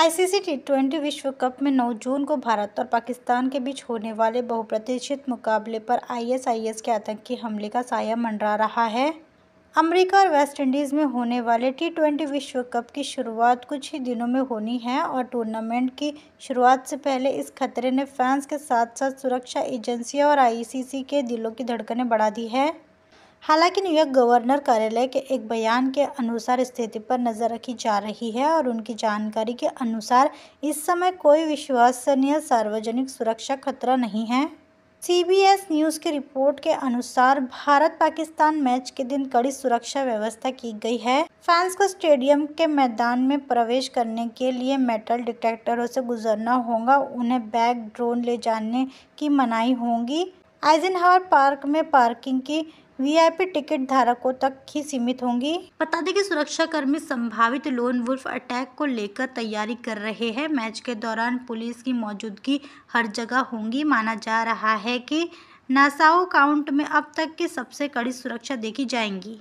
ICC T twenty विश्व cup में 9 जून को भारत और पाकिस्तान के बीच होने वाले बहुप्रतीक्षित मुकाबले पर आईएसआईएस के आतंकी हमले का साया मंडरा रहा है अमेरिका और वेस्ट इंडीज़ में होने वाले टी ट्वेंटी विश्व कप की शुरुआत कुछ ही दिनों में होनी है और टूर्नामेंट की शुरुआत से पहले इस खतरे ने फैंस के साथ साथ सुरक्षा एजेंसियों और आईसीसी के दिलों की धड़कनें बढ़ा दी है हालांकि न्यूयॉर्क गवर्नर कार्यालय के एक बयान के अनुसार स्थिति पर नज़र रखी जा रही है और उनकी जानकारी के अनुसार इस समय कोई विश्वसनीय सार्वजनिक सुरक्षा खतरा नहीं है सीबीएस न्यूज़ की रिपोर्ट के अनुसार भारत पाकिस्तान मैच के दिन कड़ी सुरक्षा व्यवस्था की गई है फैंस को स्टेडियम के मैदान में प्रवेश करने के लिए मेटल डिटेक्टरों से गुजरना होगा उन्हें बैग ड्रोन ले जाने की मनाही होगी आइजन पार्क में पार्किंग की वीआईपी टिकट धारकों तक ही सीमित होंगी बता दें कि सुरक्षा कर्मी संभावित लोन वुल्फ अटैक को लेकर तैयारी कर रहे हैं मैच के दौरान पुलिस की मौजूदगी हर जगह होंगी माना जा रहा है कि नासाओ काउंट में अब तक की सबसे कड़ी सुरक्षा देखी जाएंगी